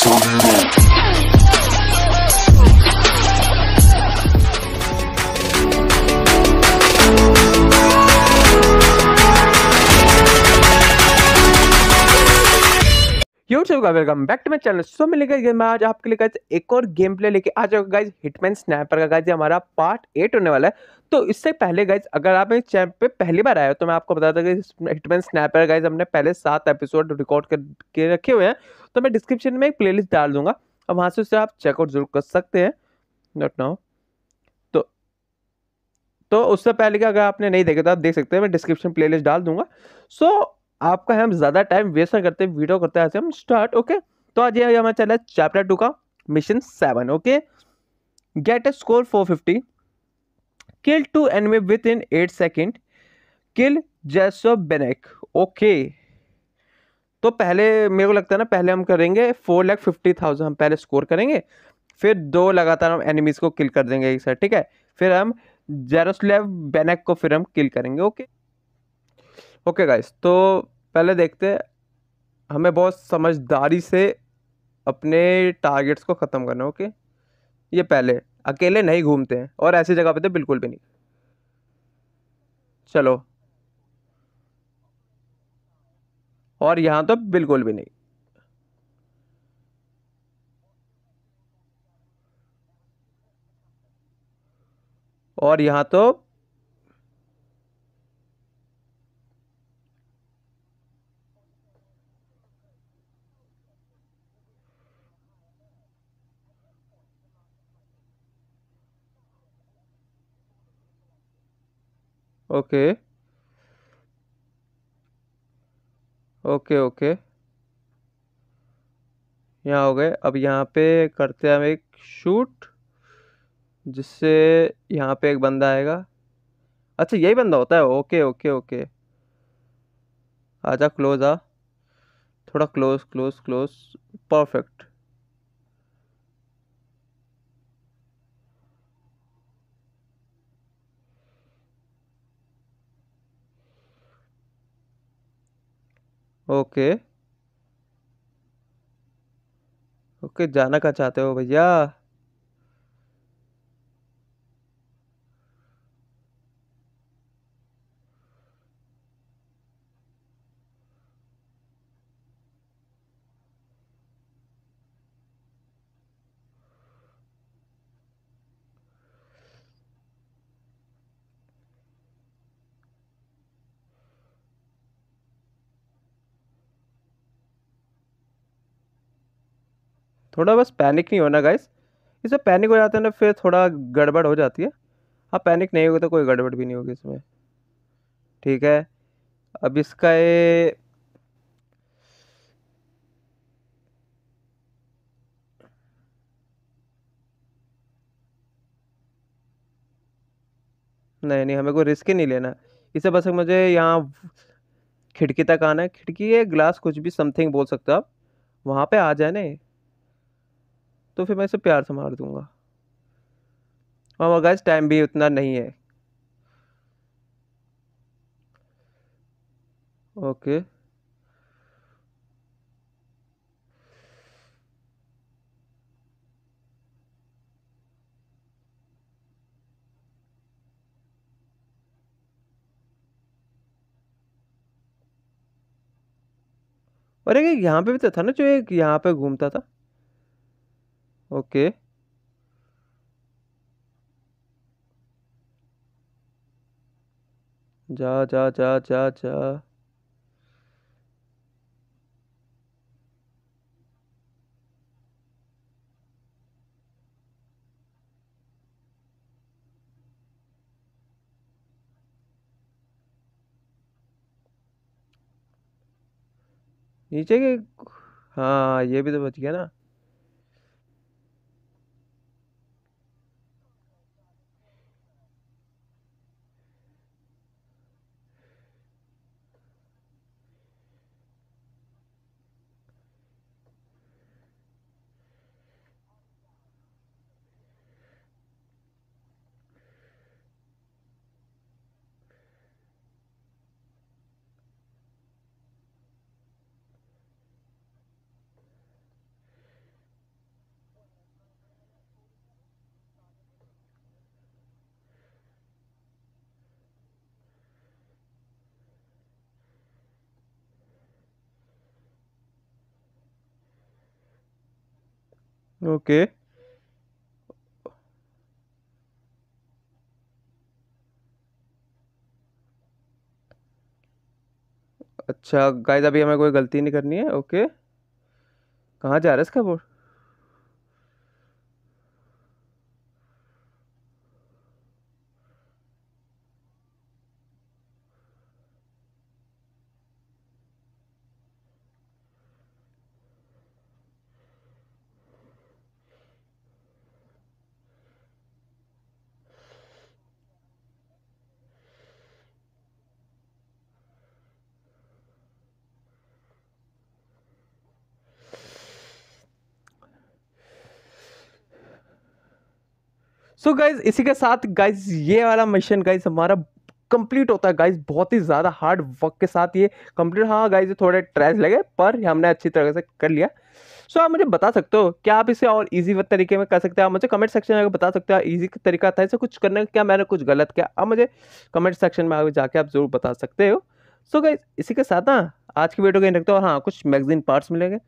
turn it on. Welcome back to my channel so मिलेगा game आज आपके लिए एक और गेम प्ले लेके आ जाओ गाइज हिटमैन स्नैपर का गाइज हमारा पार्ट एट होने वाला है तो इससे पहले गाइज अगर आप इस चैनल पे पहली बार आए हो तो मैं आपको बताता कि हिटमैन स्नैपर गाइज हमने पहले सात एपिसोड रिकॉर्ड करके रखे हुए हैं तो मैं डिस्क्रिप्शन में एक प्ले डाल दूंगा और वहाँ से उसे आप चेकआउट जरूर कर सकते हैं नॉट नाउ तो तो उससे पहले अगर आपने नहीं देखा तो आप देख सकते हैं मैं डिस्क्रिप्शन प्लेलिस्ट डाल दूंगा सो so, आपका हम ज़्यादा टाइम वेस्ट ना करते वीडियो करते हैं हम स्टार्ट ओके तो आज ये हमारा चैनल है चैप्टर टू का mission seven okay get a score four fifty kill two enemy within 8 second kill जैसो बेनेक ओके तो पहले मेरे को लगता है ना पहले हम करेंगे फोर लैख फिफ्टी थाउजेंड हम पहले स्कोर करेंगे फिर दो लगातार हम एनिमीज़ को किल कर देंगे एक साथ ठीक है फिर हम जेरोस्लेव बेनेक को फिर हम किल करेंगे ओके ओके गाइस तो पहले देखते हैं हमें बहुत समझदारी से अपने टारगेट्स को ख़त्म करना ओके ये पहले अकेले नहीं घूमते हैं और ऐसी जगह पे तो बिल्कुल भी नहीं चलो और यहाँ तो बिल्कुल भी नहीं और यहाँ तो ओके ओके ओके यहाँ हो गए अब यहाँ पे करते हैं हम एक शूट जिससे यहाँ पे एक बंदा आएगा अच्छा यही बंदा होता है ओके ओके ओके आजा क्लोज आ थोड़ा close close close perfect okay okay जाना कहाँ चाहते हो भैया थोड़ा बस पैनिक नहीं होना गाइस इसमें पैनिक हो जाते हैं ना फिर थोड़ा गड़बड़ हो जाती है हाँ पैनिक नहीं होगी तो कोई गड़बड़ भी नहीं होगी इसमें ठीक है अब इसका ये नहीं नहीं हमें कोई रिस्क ही नहीं लेना इसे बस मुझे यहाँ खिड़की तक आना है खिड़की है ग्लास कुछ भी समथिंग बोल सकते हो आप वहाँ पे आ जाए ना तो फिर मैं इसे प्यार से मार दूंगा मामा गाइस टाइम भी उतना नहीं है ओके अरे यहाँ पे भी तो था ना जो एक यहाँ पे घूमता था ओके जा जा जा जा जा नीचे के हाँ ये भी तो बच गया ना ओके अच्छा गाइस अभी हमें कोई गलती नहीं करनी है ओके कहाँ जा रहा है इसका बोर्ड सो गाइज इसी के साथ गाइज ये वाला मिशन गाइज हमारा कंप्लीट होता है गाइज बहुत ही ज़्यादा हार्ड वर्क के साथ ये कंप्लीट हाँ गाइज थोड़े ट्रैश लगे पर हमने अच्छी तरह से कर लिया सो so, आप मुझे बता सकते हो क्या आप इसे और इजी तरीके में कर सकते हो आप मुझे कमेंट सेक्शन में बता सकते हो इजी तरीका था इसे कुछ करने का क्या मैंने कुछ गलत किया आप मुझे कमेंट सेक्शन में आगे जाके आप ज़रूर बता सकते हो सो so, गाइज इसी के साथ ना आज की वीडियो को रखते हो हाँ कुछ मैगजीन पार्ट्स मिलेंगे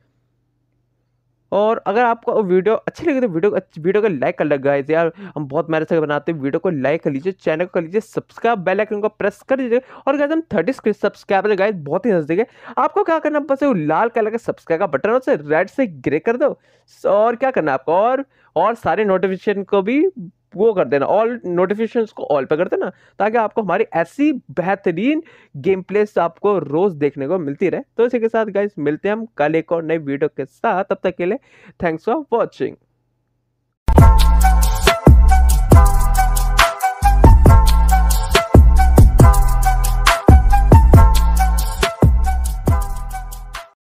और अगर आपको वीडियो अच्छी लगी तो वीडियो वीडियो को लाइक कर लग गए यार हम बहुत मेहनत से बनाते हैं वीडियो को लाइक कर लीजिए चैनल को कर लीजिए सब्सक्राइब बेल आइकन को प्रेस कर दीजिए और गाइस हम थर्टी सब्सक्राइबर गाइस बहुत ही नजदीक है आपको क्या करना बस वो लाल कलर का सब्सक्राइब का बटन उसे रेड से ग्रे कर दो और क्या करना आपको और और सारे नोटिफिकेशन को भी वो कर देना ऑल नोटिफिकेशन को ऑल पे कर देना ताकि आपको हमारी ऐसी बेहतरीन गेम प्लेस आपको रोज़ देखने को मिलती रहे तो इसी के साथ गाइज मिलते हैं हम कल एक और नई वीडियो के साथ तब तक के लिए थैंक्स फॉर वॉचिंग